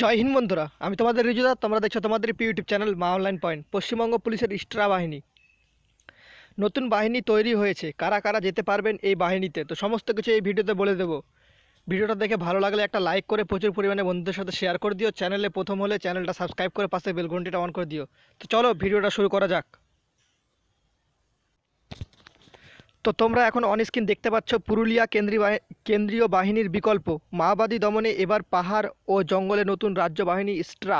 জয় হিন্দ বন্ধুরা আমি তোমাদের রিজুদা তোমরা দেখছো তোমাদের প্রিয় YouTube channel Maa online point Paschimbanga পুলিশের ইস্ট্রা বাহিনী নতুন বাহিনী তৈরি হয়েছে কারা কারা যেতে পারবেন এই বাহিনীতে তো সমস্ত কিছু এই ভিডিওতে বলে দেবো ভিডিওটা দেখে ভালো লাগলে একটা লাইক করে প্রচুর পরিমাণে বন্ধুদের সাথে শেয়ার করে দিও চ্যানেলে প্রথম হলে চ্যানেলটা সাবস্ক্রাইব করে পাশে বেলঘন্টিটা অন করে দিও তো চলো ভিডিওটা শুরু করা যাক তো তোমরা এখন অনস্ক্রিন দেখতে পাচ্ছ পুরুলিয়া কেন্দ্রীয় কেন্দ্রীয় বাহিনীর বিকল্প মাওবাদী দমনে এবার পাহাড় ও জঙ্গলে নতুন রাজ্য বাহিনী স্ট্রা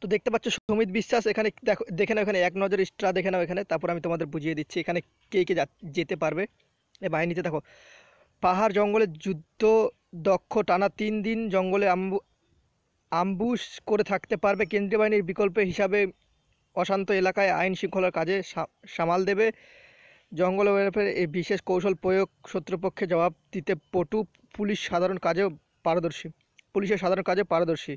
তো দেখতে পাচ্ছ সুমিত বিশ্বাস এখানে দেখো দেখে নাও এখানে এক নজর স্ট্রা দেখে নাও এখানে তারপর আমি তোমাদের বুঝিয়ে দিচ্ছি এখানে কে কে যেতে পারবে এ বাহিনীতে দেখো পাহাড় জঙ্গলে যুদ্ধ দক্ষ টানা তিন দিন জঙ্গলে আম্বু আম্বুশ করে থাকতে পারবে কেন্দ্রীয় বাহিনীর বিকল্প হিসাবে অশান্ত এলাকায় আইন শৃঙ্খলার কাজে সামাল দেবে জঙ্গল ওয়েলফেয়ার এই বিশেষ কৌশল প্রয়োগ শত্রুপক্ষে জবাব দিতে পটু পুলিশ সাধারণ কাজেও পারদর্শী পুলিশের সাধারণ কাজে পারদর্শী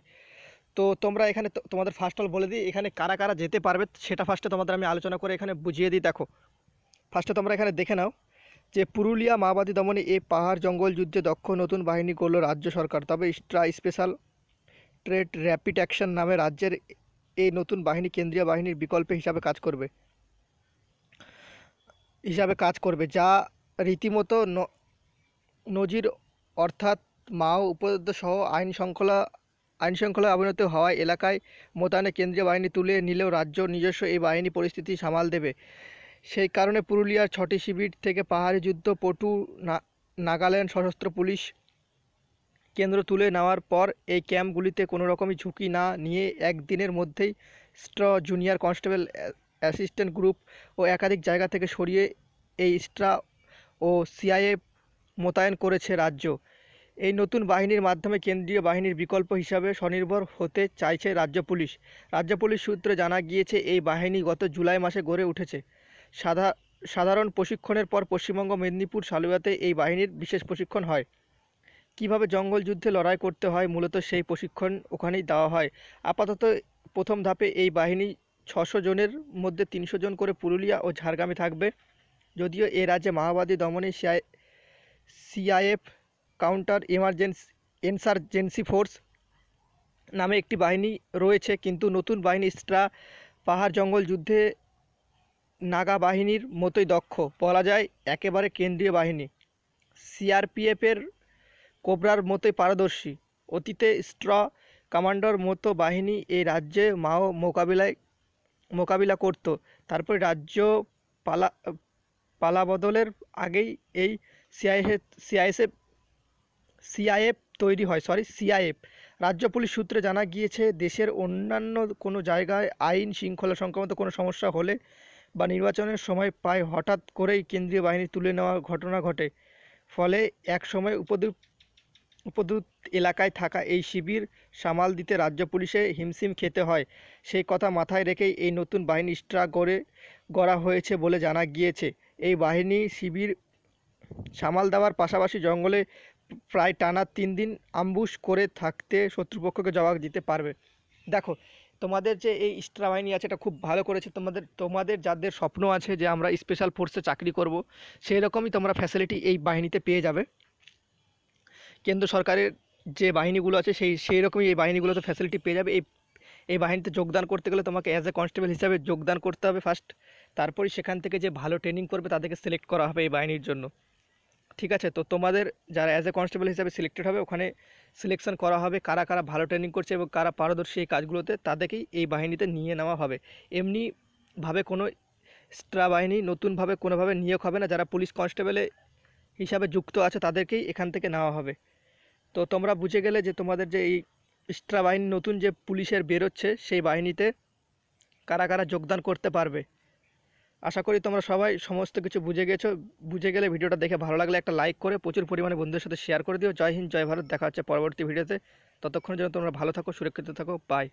তো তোমরা এখানে তোমাদের ফার্স্ট অল বলে দিই এখানে কারা কারা যেতে পারবে সেটা ফার্স্টে তোমাদের আমি আলোচনা করে এখানে বুঝিয়ে দিই দেখো ফার্স্টে তোমরা এখানে দেখে নাও যে পুরুলিয়া মাওবাদী দমনে এ পাহাড় জঙ্গল যুদ্ধে দক্ষ নতুন বাহিনী করল রাজ্য সরকার তবে স্ট্রা স্পেশাল ট্রেড র্যাপিড অ্যাকশন নামে রাজ্যের এই নতুন বাহিনী কেন্দ্রীয় বাহিনীর বিকল্প হিসাবে কাজ করবে হিসাবে কাজ করবে যা রীতিমতো নজির অর্থাৎ মাও সহ আইন শৃঙ্খলা আইন শৃঙ্খলা অবনত হওয়ায় এলাকায় মোতায়েনে কেন্দ্রীয় বাহিনী তুলে নিলেও রাজ্য নিজস্ব এই বাহিনী পরিস্থিতি সামাল দেবে সেই কারণে পুরুলিয়ার ছটি শিবির থেকে পাহাড়ি যুদ্ধ পটু নাগাল্যান্ড সশস্ত্র পুলিশ কেন্দ্র তুলে নেওয়ার পর এই ক্যাম্পগুলিতে কোনো রকমই ঝুঁকি না নিয়ে একদিনের মধ্যেই স্ট্র জুনিয়র কনস্টেবল অ্যাসিস্ট্যান্ট গ্রুপ ও একাধিক জায়গা থেকে সরিয়ে এই স্ট্রা ও সিআইএ মোতায়েন করেছে রাজ্য এই নতুন বাহিনীর মাধ্যমে কেন্দ্রীয় বাহিনীর বিকল্প হিসাবে স্বনির্ভর হতে চাইছে রাজ্য পুলিশ রাজ্য পুলিশ সূত্রে জানা গিয়েছে এই বাহিনী গত জুলাই মাসে গড়ে উঠেছে সাধা সাধারণ প্রশিক্ষণের পর পশ্চিমবঙ্গ মেদিনীপুর সালুয়াতে এই বাহিনীর বিশেষ প্রশিক্ষণ হয় কিভাবে জঙ্গল যুদ্ধে লড়াই করতে হয় মূলত সেই প্রশিক্ষণ ওখানেই দেওয়া হয় আপাতত প্রথম ধাপে এই বাহিনী ছশো জনের মধ্যে তিনশো জন করে পুরুলিয়া ও ঝাড়গ্রামে থাকবে যদিও এ রাজ্যে মাওবাদী দমনে CI CIF counter emergency insurgency force নামে একটি বাহিনী রয়েছে কিন্তু নতুন বাহিনী স্ট্রা পাহাড় জঙ্গল যুদ্ধে নাগা বাহিনীর মতোই দক্ষ বলা যায় একেবারে কেন্দ্রীয় বাহিনী সিআরপিএফের কোবরার মতোই পারদর্শী অতীতে স্ট্র কমান্ডার মতো বাহিনী এই রাজ্যে মাও মোকাবিলায় মোকাবিলা করত তারপরে রাজ্য পালা পালাবদলের আগেই এই সিআইএ সিআইএসএফ সিআইএফ তৈরি হয় সরি সিআইএফ রাজ্য পুলিশ সূত্রে জানা গিয়েছে দেশের অন্যান্য কোনো জায়গায় আইন শৃঙ্খলা সংক্রান্ত কোনো সমস্যা হলে বা নির্বাচনের সময় প্রায় হঠাৎ করেই কেন্দ্রীয় বাহিনী তুলে নেওয়ার ঘটনা ঘটে ফলে এক সময় উপদ্রুপ উপদ্রুত এলাকায় থাকা এই শিবির সামাল দিতে রাজ্য পুলিশে হিমশিম খেতে হয় সেই কথা মাথায় রেখেই এই নতুন বাহিনী স্ট্রা গড়ে গড়া হয়েছে বলে জানা গিয়েছে এই বাহিনী শিবির সামাল দেওয়ার পাশাপাশি জঙ্গলে প্রায় টানা তিন দিন আম্বুশ করে থাকতে শত্রুপক্ষকে জবাব দিতে পারবে দেখো তোমাদের যে এই স্ট্রা বাহিনী আছে এটা খুব ভালো করেছে তোমাদের তোমাদের যাদের স্বপ্ন আছে যে আমরা স্পেশাল ফোর্সে চাকরি করব সেই রকমই তোমরা ফ্যাসিলিটি এই বাহিনীতে পেয়ে যাবে কেন্দ্র সরকারের যে বাহিনীগুলো আছে সেই সেই রকমই এই বাহিনীগুলো তো ফ্যাসিলিটি পেয়ে যাবে এই এই বাহিনীতে যোগদান করতে গেলে তোমাকে অ্যাজ এ কনস্টেবল হিসাবে যোগদান করতে হবে ফার্স্ট তারপরে সেখান থেকে যে ভালো ট্রেনিং করবে তাদেরকে সিলেক্ট করা হবে এই বাহিনীর জন্য ঠিক আছে তো তোমাদের যারা অ্যাজ এ কনস্টেবল হিসাবে সিলেক্টেড হবে ওখানে সিলেকশন করা হবে কারা কারা ভালো ট্রেনিং করছে এবং কারা পারদর্শী এই কাজগুলোতে তাদেরকেই এই বাহিনীতে নিয়ে নেওয়া হবে এমনিভাবে কোনো স্ট্রা বাহিনী নতুনভাবে কোনোভাবে নিয়োগ হবে না যারা পুলিশ কনস্টেবলে হিসাবে যুক্ত আছে তাদেরকেই এখান থেকে নেওয়া হবে তো তোমরা বুঝে গেলে যে তোমাদের যে এই এক্সট্রা বাহিনী নতুন যে পুলিশের বেরোচ্ছে সেই বাহিনীতে কারা কারা যোগদান করতে পারবে আশা করি তোমরা সবাই সমস্ত কিছু বুঝে গেছো বুঝে গেলে ভিডিওটা দেখে ভালো লাগলে একটা লাইক করে প্রচুর পরিমাণে বন্ধুদের সাথে শেয়ার করে দিও জয় হিন্দ জয় ভারত দেখা হচ্ছে পরবর্তী ভিডিওতে ততক্ষণের জন্য তোমরা ভালো থাকো সুরক্ষিত থাকো বাই